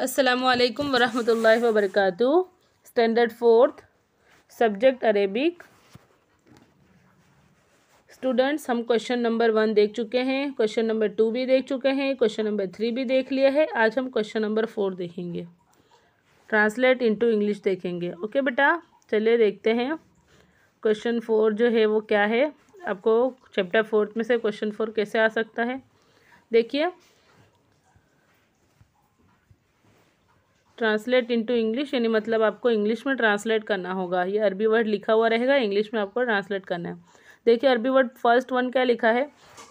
असलकम वरहमल वबरक standard fourth subject Arabic students हम क्वेश्चन नंबर वन देख चुके हैं क्वेश्चन नंबर टू भी देख चुके हैं क्वेश्चन नंबर थ्री भी देख लिया है आज हम क्वेश्चन नंबर फोर देखेंगे ट्रांसलेट इनटू इंग्लिश देखेंगे ओके बेटा चलिए देखते हैं क्वेश्चन फोर जो है वो क्या है आपको चैप्टर फोर्थ में से क्वेश्चन फोर कैसे आ सकता है देखिए ट्रांसलेट इनटू इंग्लिश यानी मतलब आपको इंग्लिश में ट्रांसलेट करना होगा ये अरबी वर्ड लिखा हुआ रहेगा इंग्लिश में आपको ट्रांसलेट करना है देखिए अरबी वर्ड फर्स्ट वन क्या लिखा है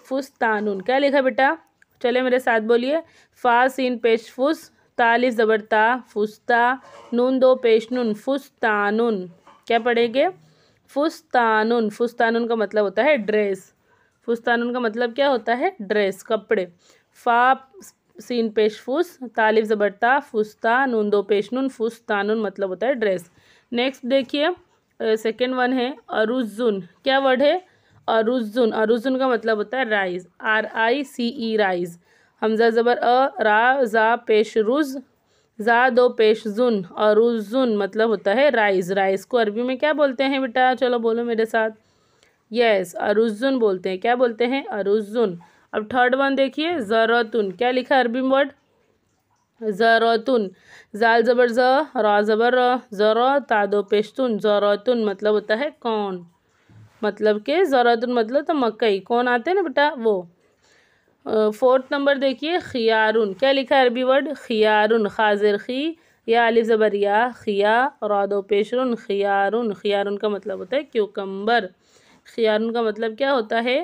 फुस्तान क्या लिखा बेटा चले मेरे साथ बोलिए फास सीन पेश फुस तालि ज़बरता फुस्ता नून दो पेश नून फुस्तानुन क्या पढ़ेंगे फुस्तानुन फुस्तान का मतलब होता है ड्रेस फुस्तानुन का मतलब क्या होता है ड्रेस कपड़े फा सीन पेश फुस तालिफ ज़बरता फुस्ता नून दो पेश नून फुस तानुन मतलब होता है ड्रेस नेक्स्ट देखिए सेकेंड वन है अरुजुन क्या वर्ड है अरुजुन अरुजुन का मतलब होता है rice R I C E rice हमजा ज़बर अ रा ज़ा पेश रुज ज़ा दो पेश जुन अरुजुन मतलब होता है राइज राइज को अरबी में क्या बोलते हैं बेटा चलो बोलो मेरे साथ यस yes, अरुजुन बोलते हैं क्या बोलते हैं अरुजुन अब थर्ड वन देखिए ज़रतुन क्या लिखा है अरबी वर्ड ज़रतुन जाल ज़बर ज़ रा ज़बर जर तादो पेशतुन ज़रतुन मतलब होता है कौन मतलब के ज़रतुन मतलब तो मकई कौन आते हैं ना बेटा वो फोर्थ नंबर देखिए खियारुन क्या लिखा है अरबी वर्ड खियारुन खाजिर खी या अली ज़बर या खिया रदो पेशरुन खियारुन खियारुन का मतलब होता है क्यूकम्बर खियारुन का मतलब क्या होता है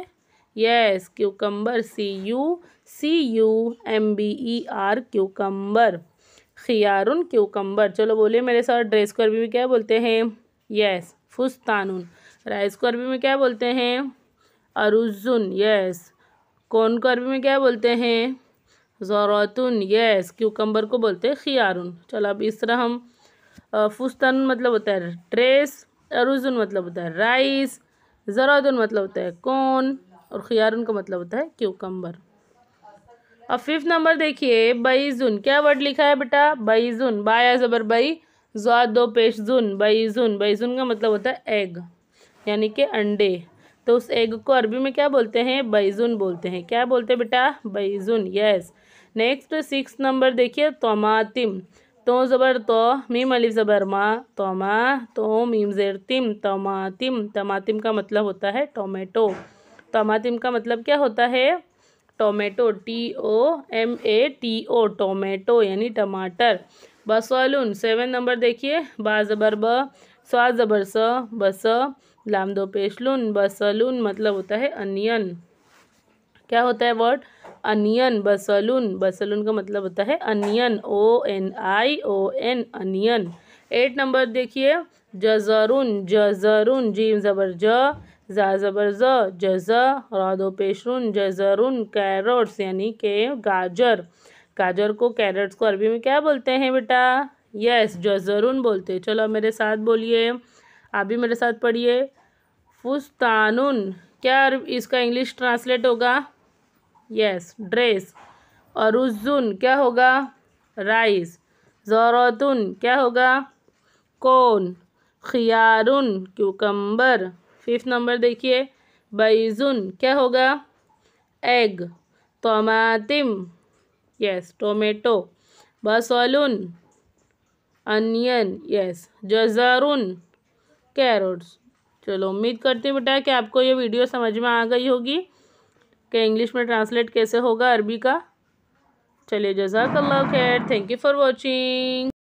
yes cucumber C U C U M B E R cucumber खियारुन क्यूकम्बर चलो बोलिए मेरे साथ ड्रेस को अरबी में क्या बोलते हैं यस फुस्तानुन राइस को अरबी में क्या बोलते हैं अरुजुन यस कौन को अरबी में क्या बोलते हैं जोरातुन यस क्यूकम्बर को बोलते हैं खियारुन चलो अब इस तरह हम फुस्तान मतलब होता है ड्रेस अरुजुन मतलब होता है राइस ज़रातुन मतलब होता है कौन और खियारन मतलब का मतलब होता है क्यूकम्बर अब फिफ्थ नंबर देखिए बईजुन क्या वर्ड लिखा है बेटा बईजुन बाया ज़बर बई जवा दो पेश जुन बईजुन बईजुन का मतलब होता है एग यानी कि अंडे तो उस एग को अरबी में क्या बोलते हैं बैजुन बोलते हैं क्या बोलते हैं बेटा बैजुन यस नेक्स्ट सिक्स नंबर देखिए तोमातिम तो ज़बर तो मीम अली ज़बर मा तोमा तो मीम ज़ेर तिम तोमातिम तमातिम का मतलब होता है टोमेटो तमातिम का मतलब क्या होता है tomato T O M A T O tomato यानी टमाटर बसवालून सेवन नंबर देखिए बा ज़बर ब स्वा ज़बर स बस लाम दो पेशलून बसलून मतलब होता है अनियन क्या होता है वर्ड अनियन बसलून बसलून का मतलब होता है onion O N I O N onion eight number देखिए जजरून जजरून जीम ज़बर ज ज़ा ज़बर जज़ा रादो जज़रुन कैरोट्स यानी के गाजर गाजर को कैरेट्स को अरबी में क्या बोलते हैं बेटा यस जज़रुन बोलते हैं चलो मेरे साथ बोलिए आप भी मेरे साथ पढ़िए फुस्तानुन क्या इसका इंग्लिश ट्रांसलेट होगा यस ड्रेस और उजुन क्या होगा राइस ज़रूरतुन क्या होगा कौन खियारुन क्यूकम्बर फिफ्थ नंबर देखिए बैजुन क्या होगा एग टमातिम यस टोमेटो बसोलून अनियन यस जजारून कैरोट्स चलो उम्मीद करती हूँ बेटा कि आपको ये वीडियो समझ में आ गई होगी कि इंग्लिश में ट्रांसलेट कैसे होगा अरबी का चलिए जजाकल्ला खैर थैंक यू फॉर वॉचिंग